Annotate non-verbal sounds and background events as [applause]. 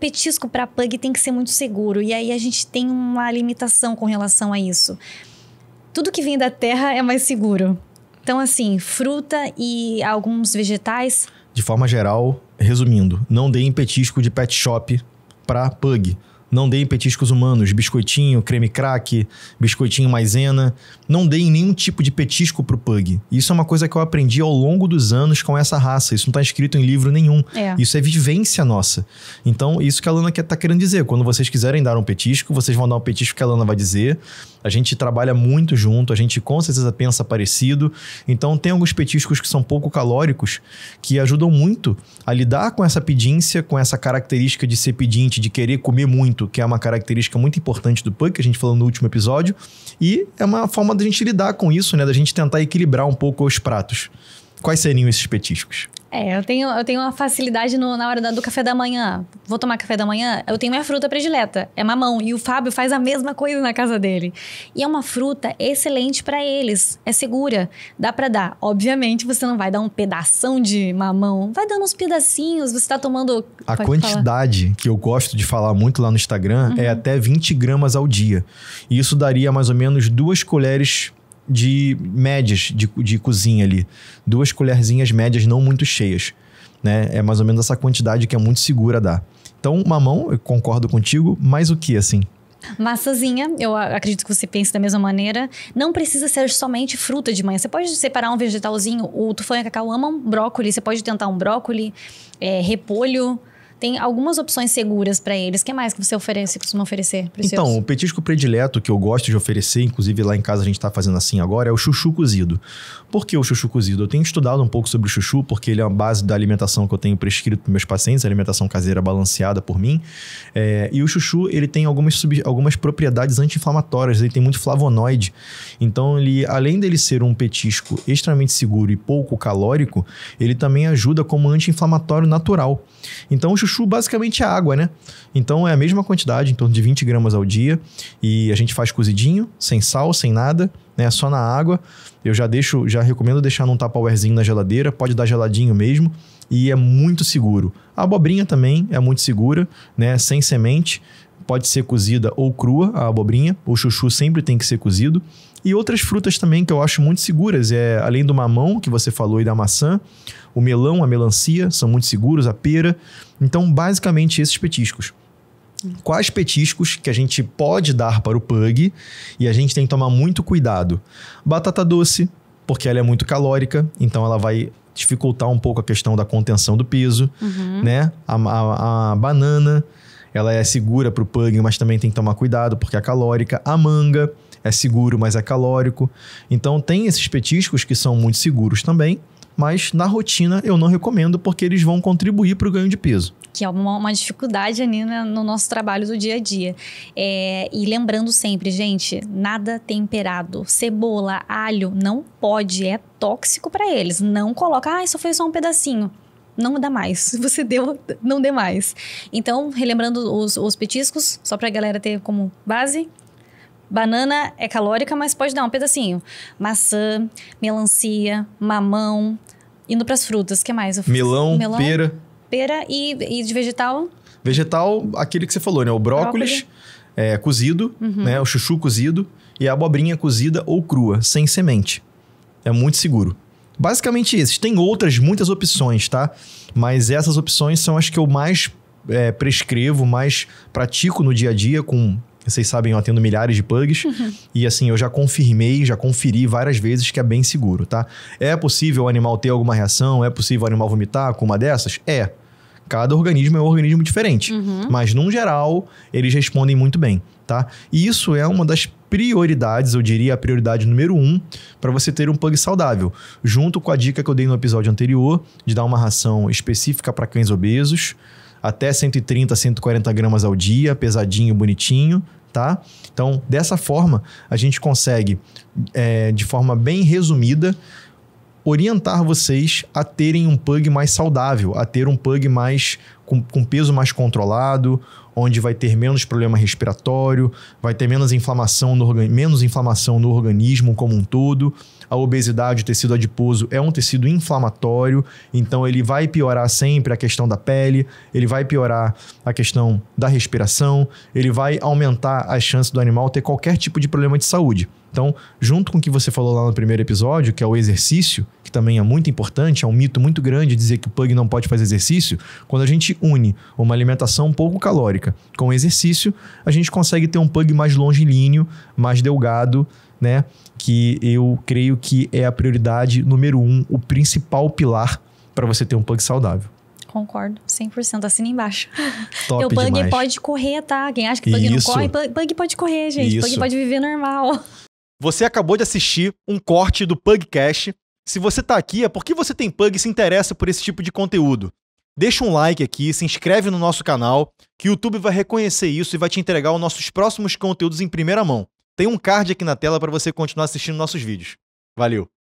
Petisco para pug tem que ser muito seguro, e aí a gente tem uma limitação com relação a isso. Tudo que vem da terra é mais seguro. Então, assim, fruta e alguns vegetais. De forma geral, resumindo, não deem petisco de pet shop para pug não deem petiscos humanos, biscoitinho, creme crack, biscoitinho maisena. Não deem nenhum tipo de petisco pro pug. Isso é uma coisa que eu aprendi ao longo dos anos com essa raça. Isso não tá escrito em livro nenhum. É. Isso é vivência nossa. Então, isso que a Lana tá querendo dizer. Quando vocês quiserem dar um petisco, vocês vão dar um petisco que a Lana vai dizer. A gente trabalha muito junto, a gente com certeza pensa parecido. Então, tem alguns petiscos que são pouco calóricos que ajudam muito a lidar com essa pedíncia, com essa característica de ser pedinte, de querer comer muito que é uma característica muito importante do punk, que a gente falou no último episódio, e é uma forma da gente lidar com isso, né? Da gente tentar equilibrar um pouco os pratos. Quais seriam esses petiscos? É, eu tenho, eu tenho uma facilidade no, na hora da, do café da manhã. Vou tomar café da manhã, eu tenho minha fruta predileta, é mamão. E o Fábio faz a mesma coisa na casa dele. E é uma fruta excelente para eles, é segura, dá para dar. Obviamente, você não vai dar um pedação de mamão, vai dando uns pedacinhos, você tá tomando... A quantidade falar? que eu gosto de falar muito lá no Instagram é uhum. é até 20 gramas ao dia. E isso daria mais ou menos duas colheres de médias de, de cozinha ali. Duas colherzinhas médias não muito cheias. Né? É mais ou menos essa quantidade que é muito segura dar. Então, mamão, eu concordo contigo, mas o que assim? massazinha eu acredito que você pense da mesma maneira. Não precisa ser somente fruta de manhã. Você pode separar um vegetalzinho. O tufão e o cacau amam brócolis. Você pode tentar um brócolis, é, repolho tem algumas opções seguras para eles. O que mais que você oferece, costuma oferecer para Então, seus? o petisco predileto que eu gosto de oferecer, inclusive lá em casa a gente está fazendo assim agora, é o chuchu cozido. Por que o chuchu cozido? Eu tenho estudado um pouco sobre o chuchu, porque ele é a base da alimentação que eu tenho prescrito para meus pacientes, alimentação caseira balanceada por mim. É, e o chuchu, ele tem algumas, sub, algumas propriedades anti-inflamatórias, ele tem muito flavonoide. Então, ele, além dele ser um petisco extremamente seguro e pouco calórico, ele também ajuda como anti-inflamatório natural. Então, o chuchu chuchu basicamente é água, né? Então é a mesma quantidade, em torno de 20 gramas ao dia. E a gente faz cozidinho, sem sal, sem nada, né? Só na água. Eu já deixo, já recomendo deixar num tupperwarezinho na geladeira, pode dar geladinho mesmo e é muito seguro. A abobrinha também é muito segura, né? Sem semente, pode ser cozida ou crua a abobrinha. O chuchu sempre tem que ser cozido. E outras frutas também que eu acho muito seguras, é além do mamão que você falou e da maçã, o melão, a melancia são muito seguros, a pera. Então, basicamente esses petiscos quais petiscos que a gente pode dar para o pug e a gente tem que tomar muito cuidado. Batata doce, porque ela é muito calórica, então ela vai dificultar um pouco a questão da contenção do peso, uhum. né? A, a, a, banana, ela é segura para o pug, mas também tem que tomar cuidado porque é calórica. A manga, é seguro, mas é calórico. Então tem esses petiscos que são muito seguros também, mas na rotina eu não recomendo porque eles vão contribuir para o ganho de peso. Que é uma, uma dificuldade ali né, no nosso trabalho do dia a dia. É, e lembrando sempre, gente, nada temperado. Cebola, alho, não pode, é tóxico para eles. Não coloca, ah, isso foi só um pedacinho não dá mais. Se [laughs] você deu, não dê mais. Então, relembrando os, os petiscos, só para a galera ter como base, Banana é calórica, mas pode dar um pedacinho. Maçã, melancia, mamão. Indo para as frutas, que mais? Melão, Melão, pera. Pera e, e de vegetal? Vegetal, aquele que você falou, né? O brócolis, brócolis. É, cozido, uhum. né? O chuchu cozido e a abobrinha cozida ou crua, sem semente. É muito seguro. Basicamente esses. Tem outras, muitas opções, tá? Mas essas opções são as que eu mais é, prescrevo, mais pratico no dia a dia com vocês sabem, eu atendo milhares de pugs. Uhum. E assim, eu já confirmei, já conferi várias vezes que é bem seguro, tá? É possível o animal ter alguma reação? É possível o animal vomitar com uma dessas? É. Cada organismo é um organismo diferente. Uhum. Mas, num geral, eles respondem muito bem, tá? E isso é uma das prioridades, eu diria a prioridade número um, para você ter um pug saudável. Junto com a dica que eu dei no episódio anterior, de dar uma ração específica para cães obesos, até 130, 140 gramas ao dia, pesadinho, bonitinho, tá? Então, dessa forma, a gente consegue, é, de forma bem resumida, orientar vocês a terem um pug mais saudável, a ter um pug mais com, com peso mais controlado, onde vai ter menos problema respiratório, vai ter menos inflamação no, menos inflamação no organismo como um todo. A obesidade, o tecido adiposo é um tecido inflamatório, então ele vai piorar sempre a questão da pele, ele vai piorar a questão da respiração, ele vai aumentar a chance do animal ter qualquer tipo de problema de saúde. Então, junto com o que você falou lá no primeiro episódio, que é o exercício, que também é muito importante, é um mito muito grande dizer que o pug não pode fazer exercício. Quando a gente une uma alimentação pouco calórica com exercício, a gente consegue ter um pug mais longilíneo, mais delgado, né? Que eu creio que é a prioridade número um, o principal pilar para você ter um pug saudável. Concordo, 100%. Assina embaixo. [laughs] Top o pug demais. pode correr, tá? Quem acha que pug Isso. não corre, pug pode correr, gente. Isso. Pug pode viver normal. Você acabou de assistir um corte do Pugcast se você tá aqui é porque você tem pug e se interessa por esse tipo de conteúdo. Deixa um like aqui, se inscreve no nosso canal, que o YouTube vai reconhecer isso e vai te entregar os nossos próximos conteúdos em primeira mão. Tem um card aqui na tela para você continuar assistindo nossos vídeos. Valeu!